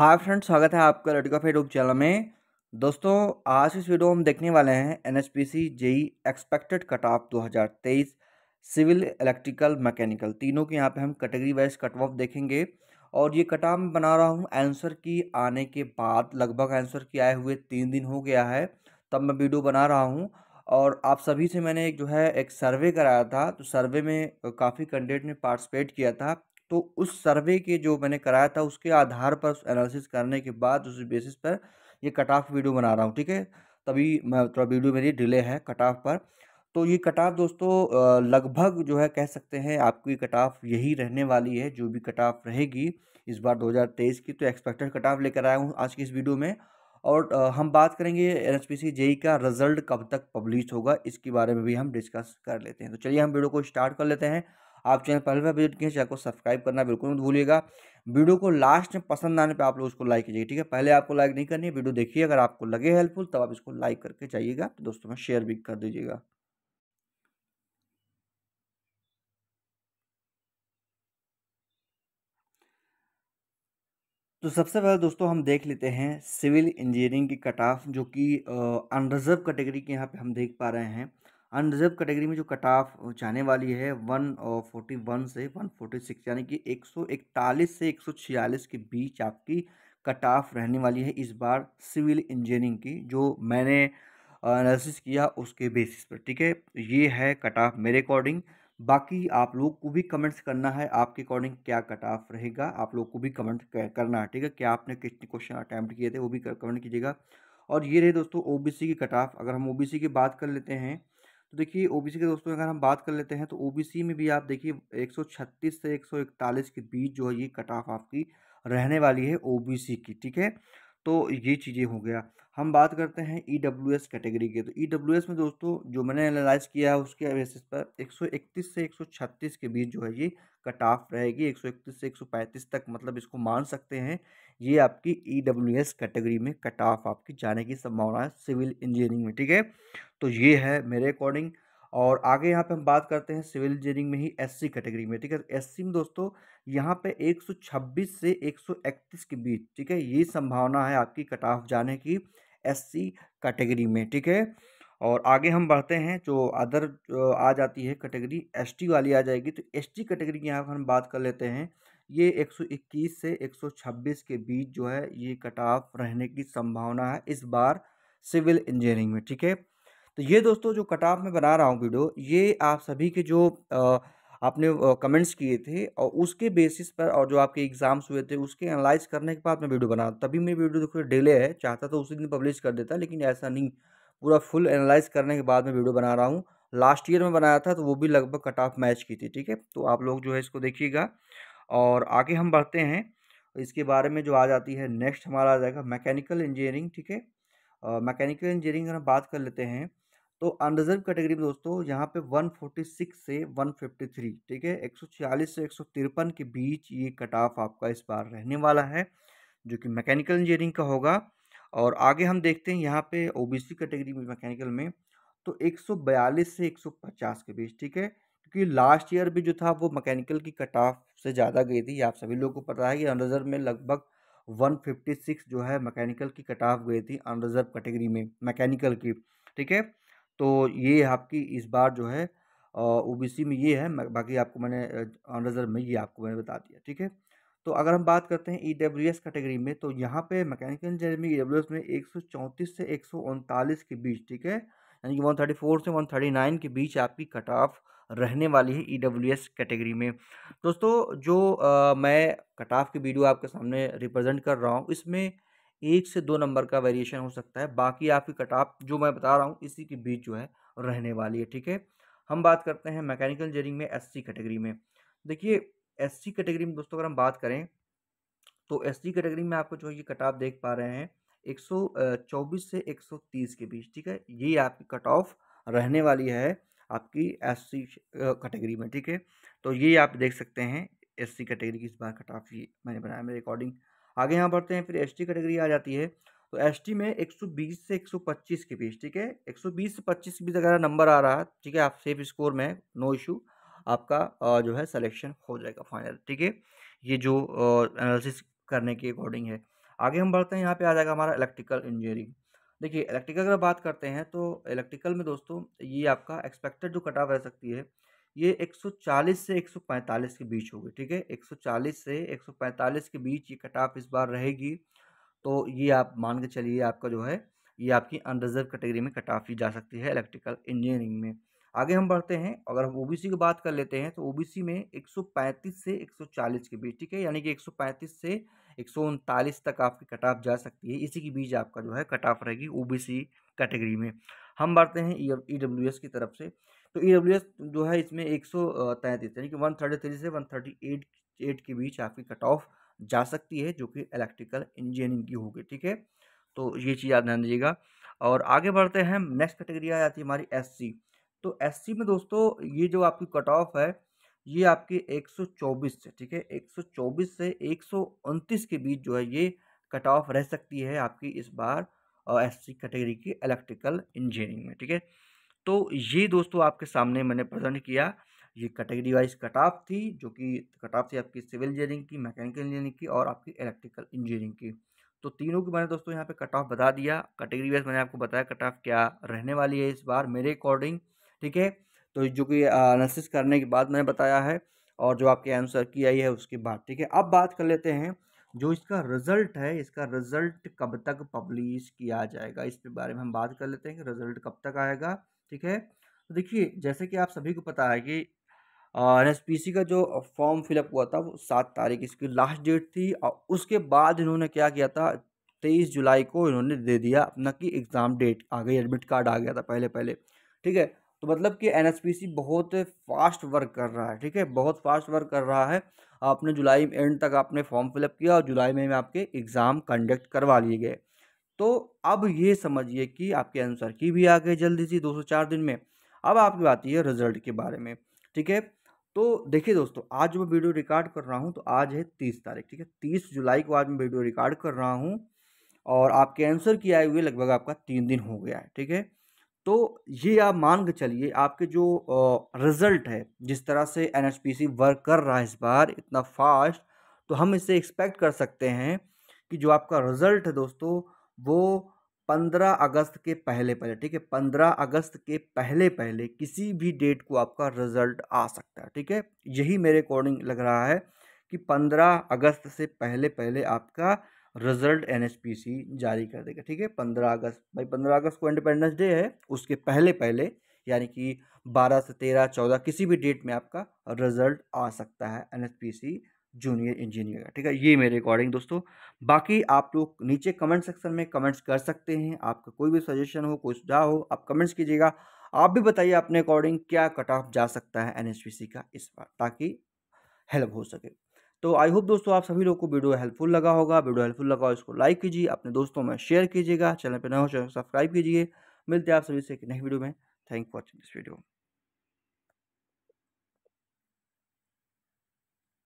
hi friends स्वागत है आपका लड़का फेड चैनल में दोस्तों आज इस वीडियो हम देखने वाले हैं N S P C JE expected cut off दो हज़ार तेईस सिविल इलेक्ट्रिकल मैकेनिकल तीनों के यहाँ पे हम कैटेगरी वाइज कट ऑफ देखेंगे और ये कट ऑफ बना रहा हूँ आंसर की आने के बाद लगभग आंसर की आए हुए तीन दिन हो गया है तब मैं वीडियो बना रहा हूँ और आप सभी से मैंने एक जो है एक सर्वे कराया था तो सर्वे में काफ़ी कैंडिडेट ने पार्टिसिपेट किया था तो उस सर्वे के जो मैंने कराया था उसके आधार पर उस एनालिसिस करने के बाद उस बेसिस पर ये कट ऑफ वीडियो बना रहा हूँ ठीक है तभी मैं थोड़ा तो वीडियो मेरी डिले है कट ऑफ पर तो ये कट ऑफ दोस्तों लगभग जो है कह सकते हैं आपकी कट ऑफ यही रहने वाली है जो भी कट ऑफ रहेगी इस बार 2023 की तो एक्सपेक्टेड कट ऑफ लेकर आया हूँ आज की इस वीडियो में और हम बात करेंगे एन एच पी का रिजल्ट कब तक पब्लिश होगा इसके बारे में भी हम डिस्कस कर लेते हैं तो चलिए हम वीडियो को स्टार्ट कर लेते हैं आप चैनल पहले बार विजिट किए चैनल को सब्सक्राइब करना बिल्कुल मत भूलिएगा वीडियो को लास्ट में पसंद आने पर आप लोग उसको लाइक कीजिए ठीक है पहले आपको लाइक नहीं करनी है वीडियो देखिए अगर आपको लगे हेल्पफुल तब आप इसको लाइक करके जाइएगा तो दोस्तों में शेयर भी कर दीजिएगा तो सबसे पहले दोस्तों हम देख लेते हैं सिविल इंजीनियरिंग की कट ऑफ जो कि अनरिजर्व कैटेगरी के यहाँ पे हम देख पा रहे हैं अनरिजर्व कैटेगरी में जो कट ऑफ जाने वाली है वन फोर्टी वन से वन फोर्टी सिक्स यानी कि एक सौ इकतालीस से एक सौ छियालीस के बीच आपकी कट ऑफ रहने वाली है इस बार सिविल इंजीनियरिंग की जो मैंने एनालिसिस किया उसके बेसिस पर ठीक है ये है कट ऑफ मेरे अकॉर्डिंग बाकी आप लोग को भी कमेंट्स करना है आपके अकॉर्डिंग क्या कट ऑफ रहेगा आप लोग को भी कमेंट करना है ठीक है क्या आपने कितने क्वेश्चन अटैम्प्ट किए थे वो भी कमेंट कीजिएगा और ये रहे दोस्तों ओबीसी की कट ऑफ अगर हम ओबीसी की बात कर लेते हैं तो देखिए ओबीसी के दोस्तों अगर हम बात कर लेते हैं तो ओबीसी में भी आप देखिए 136 से 141 के बीच जो है ये कट ऑफ आपकी रहने वाली है ओबीसी की ठीक है तो ये चीज़ें हो गया हम बात करते हैं ई डब्ल्यू एस कैटेगरी के तो ई डब्ल्यू एस में दोस्तों जो मैंने एनालाइज किया है उसके बेसिस पर एक सौ इकतीस से एक सौ छत्तीस के बीच जो है ये कट ऑफ रहेगी एक सौ इकतीस से एक सौ पैंतीस तक मतलब इसको मान सकते हैं ये आपकी ई डब्ल्यू एस कैटेगरी में कट ऑफ आपकी जाने की संभावना है सिविल इंजीनियरिंग में ठीक है तो ये है मेरे अकॉर्डिंग और आगे यहाँ पे हम बात करते हैं सिविल इंजीनियरिंग में ही एससी कैटेगरी में ठीक है एससी में दोस्तों यहाँ पे 126 से 131 के बीच ठीक है ये संभावना है आपकी कट ऑफ जाने की एससी कैटेगरी में ठीक है और आगे हम बढ़ते हैं जो अदर आ जाती है कैटेगरी एसटी वाली आ जाएगी तो एसटी कैटेगरी की यहाँ पर हम बात कर लेते हैं ये 121 से 126 के बीच जो है ये कट ऑफ रहने की संभावना है इस बार सिविल इंजीनियरिंग में ठीक है तो ये दोस्तों जो कट ऑफ में बना रहा हूँ वीडियो ये आप सभी के जो आ, आपने कमेंट्स किए थे और उसके बेसिस पर और जो आपके एग्ज़ाम्स हुए थे उसके एनालाइज करने के बाद मैं वीडियो बना तभी मेरी वीडियो देखो डिले है चाहता तो उसी दिन पब्लिश कर देता लेकिन ऐसा नहीं पूरा फुल एनालाइज करने के बाद मैं वीडियो बना रहा हूँ लास्ट तो ईयर में बनाया था तो वो भी लगभग कट ऑफ मैच की थी ठीक है तो आप लोग जो है इसको देखिएगा और आगे हम बढ़ते हैं इसके बारे में जो आ जाती है नेक्स्ट हमारा आ जाएगा मैकेनिकल इंजीनियरिंग ठीक है मैकेनिकल इंजीनियरिंग अगर हम बात कर लेते हैं तो अनरिजर्व कैटेगरी में दोस्तों यहाँ पे 146 से 153 ठीक है 146 से एक के बीच ये कट ऑफ आपका इस बार रहने वाला है जो कि मैकेनिकल इंजीनियरिंग का होगा और आगे हम देखते हैं यहाँ पे ओबीसी कैटेगरी में मैकेनिकल में तो 142 से 150 के बीच ठीक है क्योंकि लास्ट ईयर भी जो था वो मैकेनिकल की कट ऑफ से ज़्यादा गई थी आप सभी लोगों को पता है कि अनरिजर्व में लगभग 156 जो है मैकेनिकल की कट ऑफ गई थी अनरिजर्व कैटेगरी में मैकेनिकल की ठीक है तो ये आपकी इस बार जो है ओ बी में ये है बाकी आपको मैंने ऑन रिजर्व में ये आपको मैंने बता दिया ठीक है तो अगर हम बात करते हैं ई डब्ल्यू एस कैटेगरी में तो यहाँ पे मैकेनिकल इंजीनियरिंग में ई डब्ल्यू एस में एक सौ चौंतीस से एक सौ उनतालीस के बीच ठीक है यानी कि वन थर्टी फोर से वन थर्टी नाइन के बीच आपकी कट ऑफ रहने वाली है ई डब्ल्यू एस कैटेगरी में दोस्तों जो आ, मैं कट ऑफ की वीडियो आपके सामने रिप्रेजेंट कर रहा हूँ इसमें एक से दो नंबर का वेरिएशन हो सकता है बाकी आपकी कटाप जो मैं बता रहा हूँ इसी के बीच जो है रहने वाली है ठीक है हम बात करते हैं मैकेनिकल इंजीनियरिंग में एस कैटेगरी में देखिए एस कैटेगरी में दोस्तों अगर हम बात करें तो एस कैटेगरी में आपको जो है ये कटाप देख पा रहे हैं 124 से 130 के बीच ठीक है ये आपकी कट ऑफ रहने वाली है आपकी एस सी कैटेगरी में ठीक है तो ये आप देख सकते हैं एस सी कैटेगरी की इस बार कट ऑफ ये मैंने बनाया मेरे अकॉर्डिंग आगे यहाँ बढ़ते हैं फिर एस कैटेगरी आ जाती है तो एस में 120 से 125 के बीच ठीक है 120 से 25 के बीच अगर नंबर आ रहा है ठीक है आप सेफ स्कोर में नो इशू आपका जो है सिलेक्शन हो जाएगा फाइनल ठीक है ये जो एनालिसिस करने के अकॉर्डिंग है आगे हम बढ़ते हैं यहाँ पे आ जाएगा हमारा इलेक्ट्रिकल इंजीनियरिंग देखिए इलेक्ट्रिकल अगर बात करते हैं तो इलेक्ट्रिकल में दोस्तों ये आपका एक्सपेक्टेड जो कटाव रह सकती है ये 140 से 145 के बीच होगी ठीक है 140 से 145 के बीच ये कट ऑफ इस बार रहेगी तो ये आप मान के चलिए आपका जो है ये आपकी अनरिजर्व कैटेगरी में कट ऑफ ही जा सकती है इलेक्ट्रिकल इंजीनियरिंग में आगे हम बढ़ते हैं अगर हम ओबीसी की बात कर लेते हैं तो ओबीसी में 135 से 140 के बीच ठीक है यानी कि 135 से एक तक आपकी कट ऑफ जा सकती है इसी के बीच आपका जो है कट ऑफ रहेगी ओबीसी कैटेगरी में हम बढ़ते हैं ई e e की तरफ से तो ई डब्ल्यू एस जो है इसमें एक सौ यानी कि वन थर्टी थ्री से वन थर्टी एट एट के बीच आपकी कट ऑफ जा सकती है जो कि इलेक्ट्रिकल इंजीनियरिंग की होगी ठीक है तो ये चीज़ आप ध्यान दीजिएगा और आगे बढ़ते हैं नेक्स्ट कैटेगरी आ जाती है हमारी एस तो एस में दोस्तों ये जो आपकी कट ऑफ है ये आपकी 124 से ठीक है 124 से एक के बीच जो है ये कट ऑफ रह सकती है आपकी इस बार एस सी कैटेगरी की इलेक्ट्रिकल इंजीनियरिंग में ठीक है तो ये दोस्तों आपके सामने मैंने प्रेजेंट किया ये कैटेगरी वाइज कट ऑफ थी जो कि कट ऑफ थी आपकी सिविल इंजीनियरिंग की मैकेनिकल इंजीनियरिंग की और आपकी इलेक्ट्रिकल इंजीनियरिंग की तो तीनों की मैंने दोस्तों यहाँ पे कट ऑफ बता दिया कैटेगरी वाइज मैंने आपको बताया कट ऑफ क्या रहने वाली है इस बार मेरे अकॉर्डिंग ठीक है तो जो कि एनालिसिस करने के बाद मैंने बताया है और जो आपके आंसर की आई है उसके बाद ठीक है अब बात कर लेते हैं जो इसका रिज़ल्ट है इसका रिज़ल्ट कब तक पब्लिश किया जाएगा इस बारे में हम बात कर लेते हैं कि रिज़ल्ट कब तक आएगा ठीक है तो देखिए जैसे कि आप सभी को पता है कि एन का जो फॉर्म फिलअप हुआ था वो सात तारीख इसकी लास्ट डेट थी और उसके बाद इन्होंने क्या किया था तेईस जुलाई को इन्होंने दे दिया अपना कि एग्ज़ाम डेट आ गई एडमिट कार्ड आ गया था पहले पहले ठीक है तो मतलब कि एन बहुत फास्ट वर्क कर रहा है ठीक है बहुत फास्ट वर्क कर रहा है आपने जुलाई एंड तक आपने फॉर्म फिलअप किया और जुलाई में, में आपके एग्ज़ाम कंडक्ट करवा लिए गए तो अब ये समझिए कि आपके आंसर की भी आ गए जल्दी से दो दिन में अब आपकी बात यह रिजल्ट के बारे में ठीक है तो देखिए दोस्तों आज मैं वीडियो रिकॉर्ड कर रहा हूँ तो आज है तीस तारीख ठीक है तीस जुलाई को आज मैं वीडियो रिकॉर्ड कर रहा हूँ और आपके आंसर की आए हुए लगभग आपका तीन दिन हो गया है ठीक है तो ये आप मान के चलिए आपके जो रिज़ल्ट है जिस तरह से एन वर्क कर रहा है इस बार इतना फास्ट तो हम इसे एक्सपेक्ट कर सकते हैं कि जो आपका रिज़ल्ट है दोस्तों वो पंद्रह अगस्त के पहले पहले ठीक है पंद्रह अगस्त के पहले पहले किसी भी डेट को आपका रिजल्ट आ सकता है ठीक है यही मेरे अकॉर्डिंग लग रहा है कि पंद्रह अगस्त से पहले पहले आपका रिजल्ट एन जारी कर देगा ठीक है पंद्रह अगस्त भाई पंद्रह अगस्त को इंडिपेंडेंस डे है उसके पहले पहले यानी कि बारह से तेरह चौदह किसी भी डेट में आपका रिजल्ट आ सकता है एन जूनियर इंजीनियर का ठीक है ये मेरे अकॉर्डिंग दोस्तों बाकी आप लोग नीचे कमेंट सेक्शन में कमेंट्स कर सकते हैं आपका कोई भी सजेशन हो कोई सुझाव हो आप कमेंट्स कीजिएगा आप भी बताइए अपने अकॉर्डिंग क्या कट ऑफ जा सकता है एन का इस बार ताकि हेल्प हो सके तो आई होप दोस्तों आप सभी लोग को वीडियो हेल्पफुल लगा होगा वीडियो हेल्पफुल लगा हो इसको लाइक कीजिए अपने दोस्तों में शेयर कीजिएगा चैनल पर नए हो चैनल सब्सक्राइब कीजिए मिलते हैं आप सभी से एक नई वीडियो में thank for watching this video